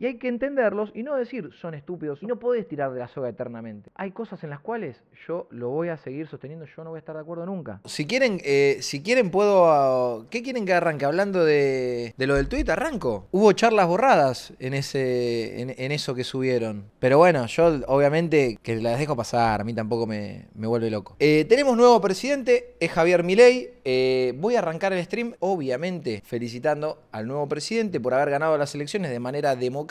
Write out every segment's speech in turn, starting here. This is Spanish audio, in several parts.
Y hay que entenderlos y no decir son estúpidos y no podés tirar de la soga eternamente. Hay cosas en las cuales yo lo voy a seguir sosteniendo, yo no voy a estar de acuerdo nunca. Si quieren, eh, si quieren puedo... ¿Qué quieren que arranque? Hablando de, de lo del tuit, arranco. Hubo charlas borradas en, ese, en, eso que subieron. Pero bueno, yo obviamente que las dejo pasar, a mí tampoco me, vuelve loco. Eh, tenemos nuevo presidente, es Javier Milei. Eh, voy a arrancar el stream, obviamente, felicitando al nuevo presidente por haber ganado las elecciones de manera democrática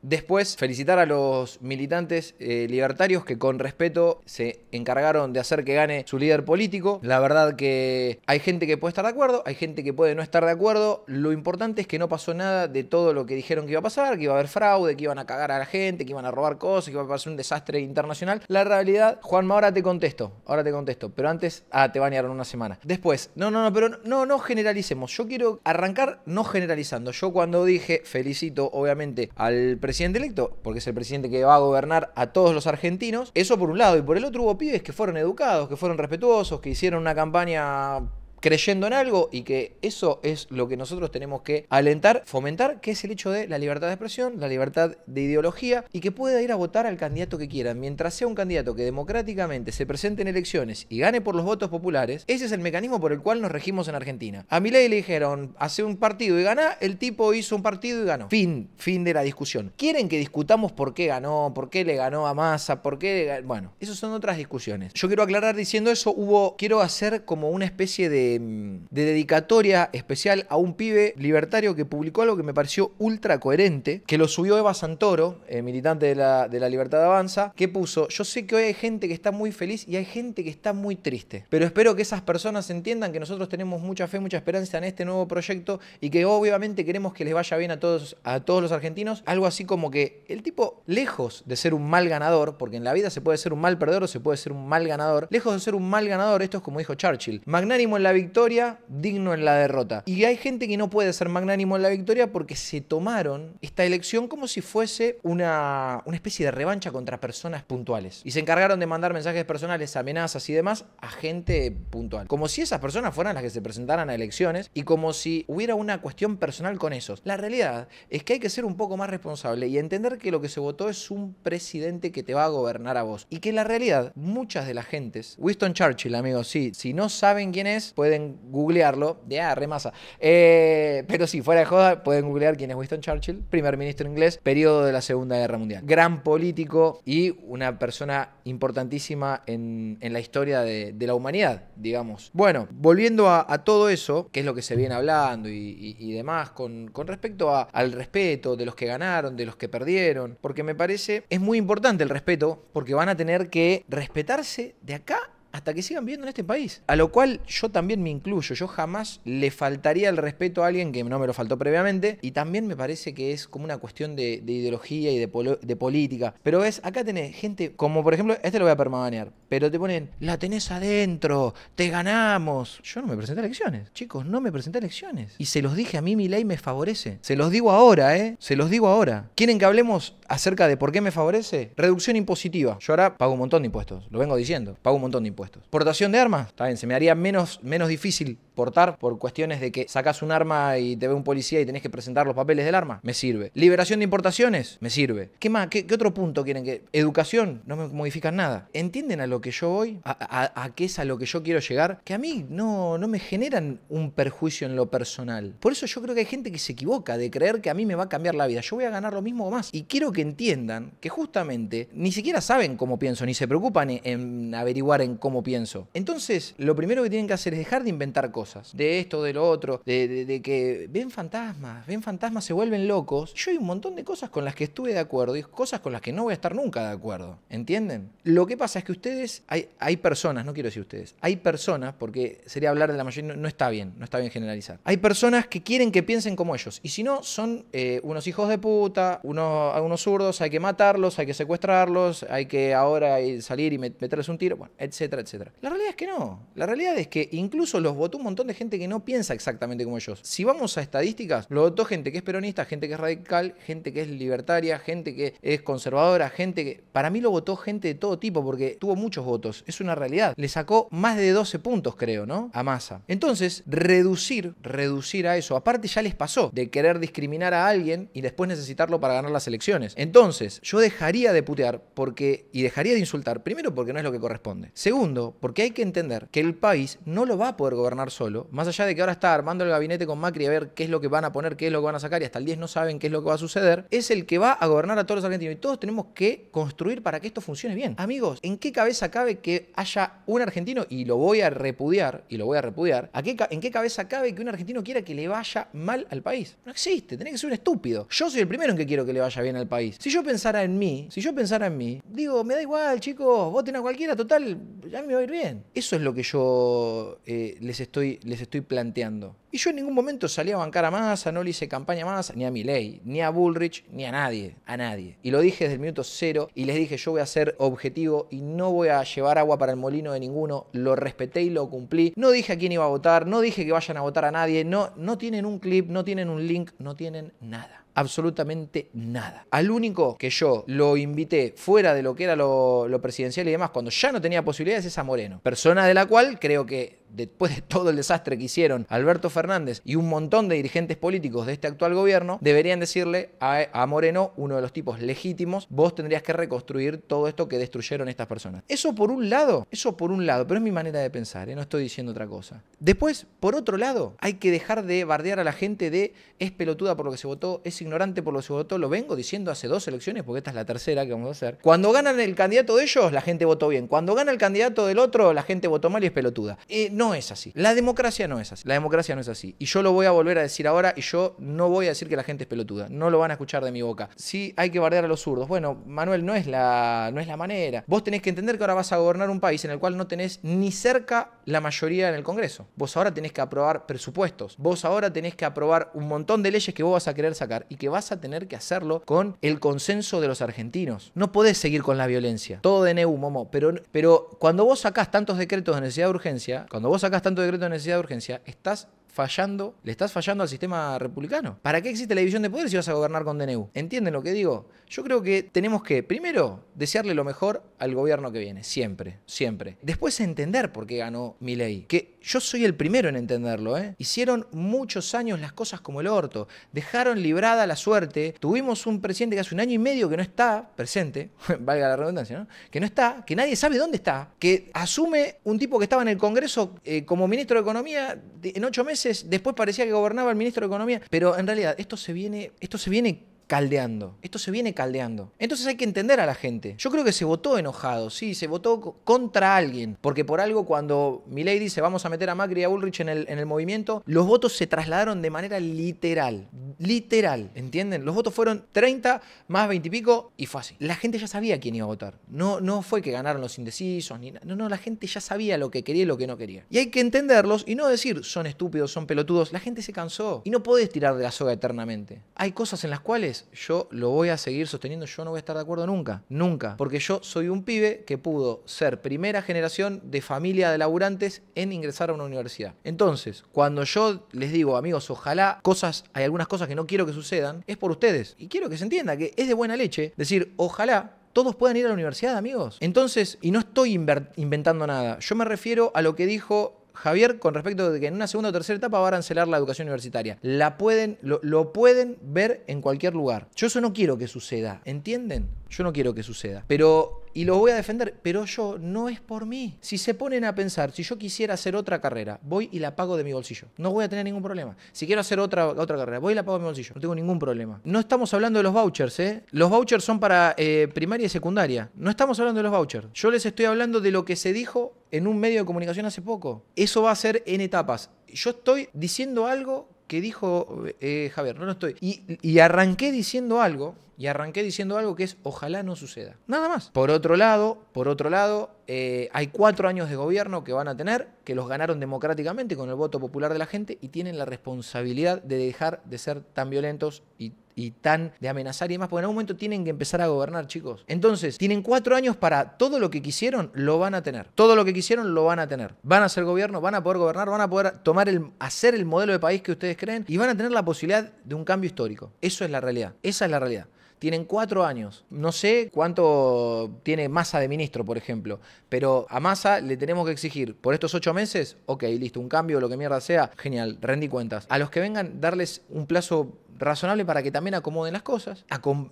Después, felicitar a los militantes eh, libertarios que con respeto se encargaron de hacer que gane su líder político. La verdad que hay gente que puede estar de acuerdo, hay gente que puede no estar de acuerdo. Lo importante es que no pasó nada de todo lo que dijeron que iba a pasar, que iba a haber fraude, que iban a cagar a la gente, que iban a robar cosas, que iba a pasar un desastre internacional. La realidad, Juanma, ahora te contesto, ahora te contesto, pero antes, ah, te bañaron una semana. Después, no, no, no, pero no, no generalicemos. Yo quiero arrancar no generalizando. Yo cuando dije, felicito obviamente al presidente electo, porque es el presidente que va a gobernar a todos los argentinos. Eso por un lado. Y por el otro hubo pibes que fueron educados, que fueron respetuosos, que hicieron una campaña creyendo en algo y que eso es lo que nosotros tenemos que alentar, fomentar, que es el hecho de la libertad de expresión, la libertad de ideología y que pueda ir a votar al candidato que quiera. Mientras sea un candidato que democráticamente se presente en elecciones y gane por los votos populares, ese es el mecanismo por el cual nos regimos en Argentina. A ley le dijeron, hace un partido y gana, el tipo hizo un partido y ganó. Fin, fin de la discusión. Quieren que discutamos por qué ganó, por qué le ganó a Massa, por qué... Bueno, esas son otras discusiones. Yo quiero aclarar diciendo eso, hubo, quiero hacer como una especie de Em, de, dedicatoria especial a un pibe libertario que publicó algo que me pareció ultra coherente, que lo subió Eva Santoro, eh, militante de la, Libertad Avanza, que puso, yo sé que hoy hay gente que está muy feliz y hay gente que está muy triste, pero espero que esas personas entiendan que nosotros tenemos mucha fe, mucha esperanza en este nuevo proyecto y que obviamente queremos que les vaya bien a todos, a todos los argentinos, algo así como que el tipo, lejos de ser un mal ganador, porque en la vida se puede ser un mal perdedor o se puede ser un mal ganador, lejos de ser un mal ganador, esto es como dijo Churchill, magnánimo en la victoria, victoria, digno en la derrota. Y hay gente que no puede ser magnánimo en la victoria porque se tomaron esta elección como si fuese una, especie de revancha contra personas puntuales. Y se encargaron de mandar mensajes personales, amenazas y demás a gente puntual. Como si esas personas fueran las que se presentaran a elecciones y como si hubiera una cuestión personal con esos. La realidad es que hay que ser un poco más responsable y entender que lo que se votó es un presidente que te va a gobernar a vos. Y que en la realidad, muchas de las gentes, Winston Churchill, amigos, sí, si no saben quién es, pueden googlearlo. de remasa. Eh, pero sí, fuera de joda, pueden googlear quién es Winston Churchill, primer ministro inglés, periodo de la Segunda Guerra Mundial. Gran político y una persona importantísima en, la historia de, la humanidad, digamos. Bueno, volviendo a, todo eso, que es lo que se viene hablando y, demás, con, respecto al respeto de los que ganaron, de los que perdieron, porque me parece es muy importante el respeto, porque van a tener que respetarse de acá hasta que sigan viviendo en este país. A lo cual yo también me incluyo, yo jamás le faltaría el respeto a alguien que no me lo faltó previamente y también me parece que es como una cuestión de, ideología y de, de, política. Pero ves, acá tenés gente como por ejemplo, este lo voy a permanear, pero te ponen, la tenés adentro, te ganamos. Yo no me presenté a elecciones, chicos, no me presenté a elecciones. Y se los dije, a mí mi ley me favorece. Se los digo ahora, ¿eh? Se los digo ahora. ¿Quieren que hablemos acerca de por qué me favorece. Reducción impositiva. Yo ahora pago un montón de impuestos, lo vengo diciendo, pago un montón de impuestos. Portación de armas, está bien, se me haría menos, menos difícil portar por cuestiones de que sacas un arma y te ve un policía y tenés que presentar los papeles del arma. Me sirve. Liberación de importaciones, me sirve. ¿Qué más? ¿Qué, otro punto quieren que... Educación, no me modifican nada. ¿Entienden a lo que yo voy? ¿A, a, qué es a lo que yo quiero llegar? Que a mí no, no me generan un perjuicio en lo personal. Por eso yo creo que hay gente que se equivoca de creer que a mí me va a cambiar la vida. Yo voy a ganar lo mismo o más. Y quiero que entiendan que justamente ni siquiera saben cómo pienso, ni se preocupan en, averiguar en cómo pienso. Entonces, lo primero que tienen que hacer es dejar de inventar cosas, de esto, de lo otro, de, que ven fantasmas, ven fantasmas, se vuelven locos. Yo hay un montón de cosas con las que estuve de acuerdo y cosas con las que no voy a estar nunca de acuerdo, ¿entienden? Lo que pasa es que ustedes, hay, hay personas, no quiero decir ustedes, hay personas, porque sería hablar de la mayoría, no, está bien, no está bien generalizar. Hay personas que quieren que piensen como ellos y si no, son eh, unos hijos de puta, unos, unos hay que matarlos, hay que secuestrarlos, hay que ahora salir y meterles un tiro, bueno, etcétera, etcétera. La realidad es que no. La realidad es que incluso los votó un montón de gente que no piensa exactamente como ellos. Si vamos a estadísticas, lo votó gente que es peronista, gente que es radical, gente que es libertaria, gente que es conservadora, gente que... Para mí lo votó gente de todo tipo porque tuvo muchos votos. Es una realidad. Le sacó más de 12 puntos, creo, ¿no? A masa. Entonces, reducir, reducir a eso. Aparte ya les pasó de querer discriminar a alguien y después necesitarlo para ganar las elecciones. Entonces, yo dejaría de putear porque, y dejaría de insultar, primero porque no es lo que corresponde. Segundo, porque hay que entender que el país no lo va a poder gobernar solo, más allá de que ahora está armando el gabinete con Macri a ver qué es lo que van a poner, qué es lo que van a sacar y hasta el 10 no saben qué es lo que va a suceder, es el que va a gobernar a todos los argentinos y todos tenemos que construir para que esto funcione bien. Amigos, ¿en qué cabeza cabe que haya un argentino, y lo voy a repudiar, y lo voy a repudiar, ¿en qué cabeza cabe que un argentino quiera que le vaya mal al país? No existe, tiene que ser un estúpido. Yo soy el primero en que quiero que le vaya bien al país. Si yo pensara en mí, si yo pensara en mí, digo, me da igual, chicos, voten a cualquiera, total, ya me va a ir bien. Eso es lo que yo eh, les, estoy, les estoy planteando. Y yo en ningún momento salí a bancar a Massa, no le hice campaña a ni a ley, ni a Bullrich, ni a nadie, a nadie. Y lo dije desde el minuto cero y les dije, yo voy a ser objetivo y no voy a llevar agua para el molino de ninguno. Lo respeté y lo cumplí. No dije a quién iba a votar, no dije que vayan a votar a nadie, no, no tienen un clip, no tienen un link, no tienen nada absolutamente nada. Al único que yo lo invité fuera de lo que era lo, presidencial y demás, cuando ya no tenía posibilidades, es a Moreno. Persona de la cual creo que después de todo el desastre que hicieron Alberto Fernández y un montón de dirigentes políticos de este actual gobierno, deberían decirle a, Moreno, uno de los tipos legítimos, vos tendrías que reconstruir todo esto que destruyeron estas personas. Eso por un lado, eso por un lado, pero es mi manera de pensar, ¿eh? no estoy diciendo otra cosa. Después, por otro lado, hay que dejar de bardear a la gente de es pelotuda por lo que se votó, es ignorante por lo que se votó, lo vengo diciendo hace dos elecciones, porque esta es la tercera que vamos a hacer. Cuando ganan el candidato de ellos, la gente votó bien. Cuando gana el candidato del otro, la gente votó mal y es pelotuda. Eh, no es así. La democracia no es así. La democracia no es así. Y yo lo voy a volver a decir ahora y yo no voy a decir que la gente es pelotuda. No lo van a escuchar de mi boca. Sí, hay que bardear a los zurdos. Bueno, Manuel, no es la, no es la manera. Vos tenés que entender que ahora vas a gobernar un país en el cual no tenés ni cerca la mayoría en el Congreso. Vos ahora tenés que aprobar presupuestos. Vos ahora tenés que aprobar un montón de leyes que vos vas a querer sacar y que vas a tener que hacerlo con el consenso de los argentinos. No podés seguir con la violencia. Todo de Momo. Pero, pero cuando vos sacás tantos decretos de necesidad de urgencia, cuando cuando vos sacás tanto decreto de necesidad de urgencia, estás fallando, le estás fallando al sistema republicano. ¿Para qué existe la división de poder si vas a gobernar con DNU? ¿Entienden lo que digo? Yo creo que tenemos que, primero, desearle lo mejor al gobierno que viene, siempre, siempre. Después entender por qué ganó mi ley. Que yo soy el primero en entenderlo, ¿eh? Hicieron muchos años las cosas como el orto, dejaron librada la suerte, tuvimos un presidente que hace un año y medio que no está presente, valga la redundancia, ¿no? Que no está, que nadie sabe dónde está, que asume un tipo que estaba en el Congreso eh, como ministro de Economía en ocho meses, después parecía que gobernaba el ministro de Economía, pero en realidad esto se viene, esto se viene caldeando. Esto se viene caldeando. Entonces hay que entender a la gente. Yo creo que se votó enojado, sí, se votó contra alguien. Porque por algo cuando Milady dice vamos a meter a Macri y a Ulrich en el, en el movimiento, los votos se trasladaron de manera literal. Literal, ¿entienden? Los votos fueron 30 más 20 y pico y fue así. La gente ya sabía quién iba a votar. No, no fue que ganaron los indecisos, ni No, no, la gente ya sabía lo que quería y lo que no quería. Y hay que entenderlos y no decir son estúpidos, son pelotudos. La gente se cansó y no podés tirar de la soga eternamente. Hay cosas en las cuales yo lo voy a seguir sosteniendo, yo no voy a estar de acuerdo nunca, nunca, porque yo soy un pibe que pudo ser primera generación de familia de laburantes en ingresar a una universidad. Entonces, cuando yo les digo, amigos, ojalá cosas, hay algunas cosas que no quiero que sucedan, es por ustedes. Y quiero que se entienda que es de buena leche decir, ojalá todos puedan ir a la universidad, amigos. Entonces, y no estoy inventando nada, yo me refiero a lo que dijo Javier, con respecto de que en una segunda o tercera etapa va a arancelar la educación universitaria. La pueden, lo, lo pueden ver en cualquier lugar. Yo eso no quiero que suceda, ¿entienden? Yo no quiero que suceda. Pero y lo voy a defender, pero yo no es por mí. Si se ponen a pensar, si yo quisiera hacer otra carrera, voy y la pago de mi bolsillo. No voy a tener ningún problema. Si quiero hacer otra, otra carrera, voy y la pago de mi bolsillo. No tengo ningún problema. No estamos hablando de los vouchers, ¿eh? Los vouchers son para eh, primaria y secundaria. No estamos hablando de los vouchers. Yo les estoy hablando de lo que se dijo en un medio de comunicación hace poco. Eso va a ser en etapas. Yo estoy diciendo algo que dijo eh, Javier, no, lo estoy. Y, arranqué diciendo algo, y arranqué diciendo algo que es ojalá no suceda. Nada más. Por otro lado, por otro lado, eh, hay cuatro años de gobierno que van a tener, que los ganaron democráticamente con el voto popular de la gente y tienen la responsabilidad de dejar de ser tan violentos y y tan de amenazar y demás, porque en algún momento tienen que empezar a gobernar, chicos. Entonces, tienen cuatro años para todo lo que quisieron, lo van a tener. Todo lo que quisieron, lo van a tener. Van a ser gobierno, van a poder gobernar, van a poder tomar el, hacer el modelo de país que ustedes creen y van a tener la posibilidad de un cambio histórico. Eso es la realidad. Esa es la realidad. Tienen cuatro años. No sé cuánto tiene Massa de ministro, por ejemplo, pero a Massa le tenemos que exigir por estos ocho meses, ok, listo, un cambio, lo que mierda sea, genial, rendí cuentas. A los que vengan, darles un plazo razonable para que también acomoden las cosas,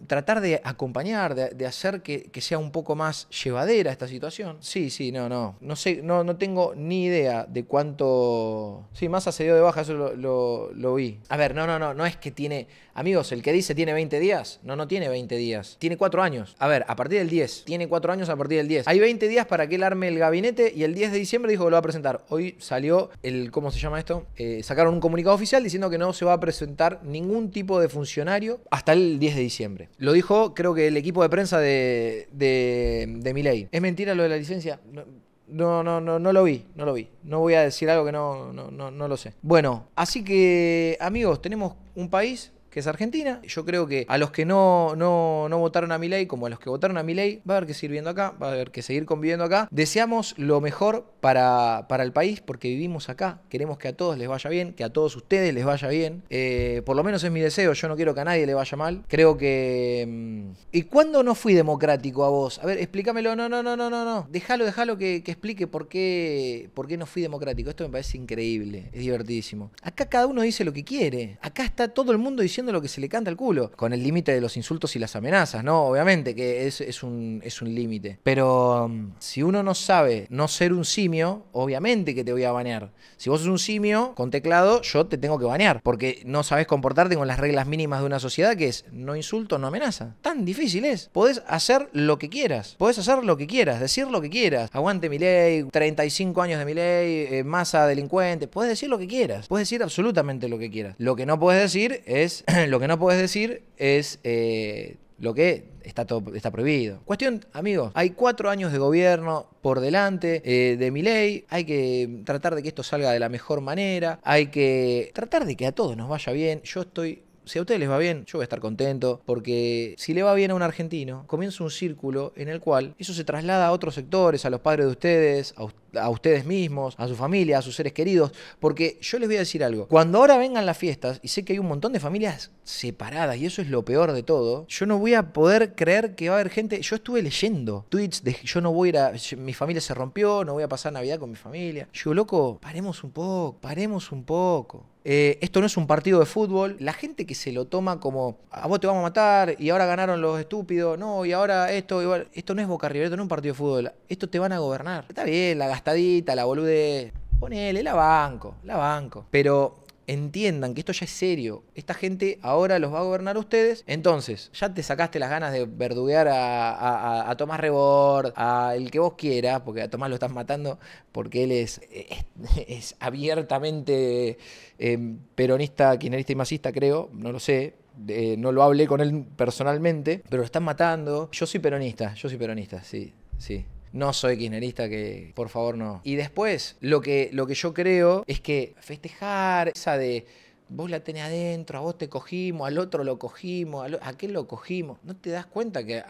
tratar de acompañar, de, hacer que, sea un poco más llevadera esta situación. Sí, sí, no, no. No sé, no, no tengo ni idea de cuánto. Sí, más se dio de baja, eso lo, vi. A ver, no, no, no, no es que tiene. Amigos, el que dice tiene 20 días, no, no tiene 20 días. Tiene 4 años. A ver, a partir del 10. Tiene 4 años a partir del 10. Hay 20 días para que él arme el gabinete y el 10 de diciembre dijo que lo va a presentar. Hoy salió el, ¿cómo se llama esto? Eh, sacaron un comunicado oficial diciendo que no se va a presentar ningún tipo de funcionario hasta el 10 de diciembre. Lo dijo, creo que el equipo de prensa de, de, de ¿Es mentira lo de la licencia? No. No, no, no, lo vi, no lo vi. No voy a decir algo que no, no, no, no lo sé. Bueno, así que amigos, tenemos un país que es Argentina. Yo creo que a los que no, votaron a mi ley, como a los que votaron a mi ley, va a haber que seguir viendo acá, va a haber que seguir conviviendo acá. Deseamos lo mejor para, para el país porque vivimos acá. Queremos que a todos les vaya bien, que a todos ustedes les vaya bien. Eh, por lo menos es mi deseo, yo no quiero que a nadie le vaya mal. Creo que... Mm, ¿Y cuándo no fui democrático a vos? A ver, explícamelo. No, no, no, no, no, no. Déjalo, déjalo que, explique por qué, por qué no fui democrático. Esto me parece increíble, es divertidísimo. Acá cada uno dice lo que quiere. Acá está todo el mundo diciendo de lo que se le canta al culo, con el límite de los insultos y las amenazas, ¿no? Obviamente que es, un, es un límite. Pero mm, si uno no sabe no ser un simio, obviamente que te voy a bañar Si vos sos un simio con teclado, yo te tengo que bañar porque no sabes comportarte con las reglas mínimas de una sociedad que es no insulto, no amenaza. Tan difícil es. Podés hacer lo que quieras, podés hacer lo que quieras, decir lo que quieras. Aguante mi ley, 35 años de mi ley, eh, masa delincuente, podés decir lo que quieras, puedes decir absolutamente lo que quieras. Lo que no puedes decir es lo que no puedes decir es eh, lo que está, todo, está prohibido. Cuestión, amigos, hay cuatro años de gobierno por delante eh, de mi ley, hay que tratar de que esto salga de la mejor manera, hay que tratar de que a todos nos vaya bien. Yo estoy si a ustedes les va bien, yo voy a estar contento, porque si le va bien a un argentino, comienza un círculo en el cual eso se traslada a otros sectores, a los padres de ustedes, a, ustedes mismos, a su familia, a sus seres queridos, porque yo les voy a decir algo, cuando ahora vengan las fiestas, y sé que hay un montón de familias separadas, y eso es lo peor de todo, yo no voy a poder creer que va a haber gente, yo estuve leyendo tweets de yo no voy a ir a, mi familia se rompió, no voy a pasar Navidad con mi familia, yo loco, paremos un poco, paremos un poco. Eh, esto no es un partido de fútbol. La gente que se lo toma como a vos te vamos a matar y ahora ganaron los estúpidos, no, y ahora esto, igual. esto no es Boca River, esto no es un partido de fútbol, esto te van a gobernar. Está bien, la gastadita, la boludez, ponele, la banco, la banco. Pero entiendan que esto ya es serio. Esta gente ahora los va a gobernar ustedes. Entonces, ya te sacaste las ganas de verduguear a, a, a Tomás Rebord, a el que vos quieras, porque a Tomás lo estás matando porque él es, es, abiertamente eh, peronista, kirchnerista y masista, creo, no lo sé, no lo hablé con él personalmente, pero lo están matando. Yo soy peronista, yo soy peronista, sí, sí no soy kirchnerista, que por favor no. Y después, lo que, lo que yo creo es que festejar esa de vos la tenés adentro, a vos te cogimos, al otro lo cogimos, a aquel lo cogimos. ¿No te das cuenta que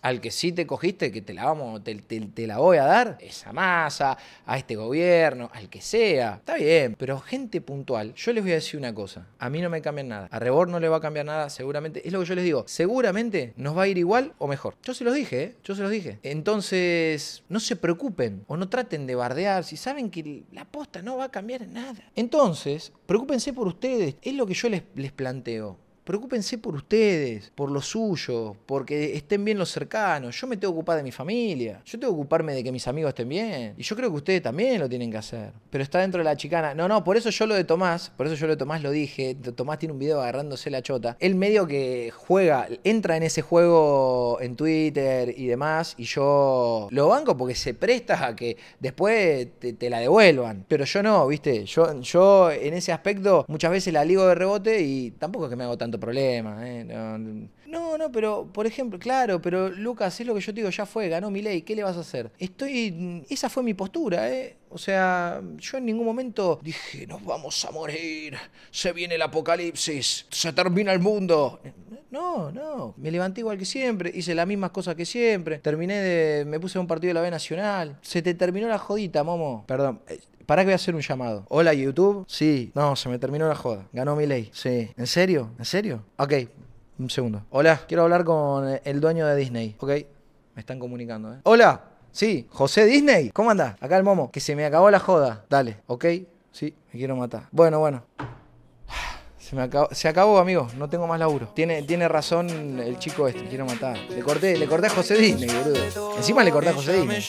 al, que sí te cogiste, que te la, vamos, te, la voy a dar? Esa masa, a este gobierno, al que sea. Está bien, pero gente puntual, yo les voy a decir una cosa. A mí no me cambian nada. A Rebor no le va a cambiar nada, seguramente. Es lo que yo les digo. Seguramente nos va a ir igual o mejor. Yo se los dije, ¿eh? Yo se los dije. Entonces, no se preocupen o no traten de bardear si saben que la posta no va a cambiar nada. Entonces, preocúpense por ustedes es lo que yo les planteo. Preocúpense por ustedes, por lo suyo porque estén bien los cercanos. Yo me tengo que ocupar de mi familia. Yo tengo que ocuparme de que mis amigos estén bien. Y yo creo que ustedes también lo tienen que hacer. Pero está dentro de la chicana. No, no, por eso yo lo de Tomás, por eso yo lo de Tomás lo dije. Tomás tiene un video agarrándose la chota. Él medio que juega, entra en ese juego en Twitter y demás. Y yo lo banco porque se presta a que después te, la devuelvan. Pero yo no, viste. Yo, yo en ese aspecto muchas veces la ligo de rebote y tampoco es que me hago tanto problema. Eh. No, no, pero por ejemplo, claro, pero Lucas, es lo que yo te digo, ya fue, ganó mi ley, ¿qué le vas a hacer? Estoy, esa fue mi postura, ¿eh? O sea, yo en ningún momento dije, nos vamos a morir, se viene el apocalipsis, se termina el mundo. No, no. Me levanté igual que siempre, hice las mismas cosas que siempre. Terminé de. Me puse un partido de la B Nacional. Se te terminó la jodita, Momo. Perdón. Eh, ¿Para que voy a hacer un llamado? Hola, YouTube. Sí. No, se me terminó la joda. Ganó mi ley. Sí. ¿En serio? ¿En serio? Ok. Un segundo. Hola. Quiero hablar con eh, el dueño de Disney. Ok. Me están comunicando, ¿eh? Hola. Sí. José Disney. ¿Cómo andas? Acá el Momo. Que se me acabó la joda. Dale. Ok. Sí. Me quiero matar. Bueno, bueno. Se, acabó, amigo. No tengo más laburo. Tiene, tiene razón el chico este. Quiero matar. Le corté, le corté a José Disney, boludo. Encima le corté a José Disney.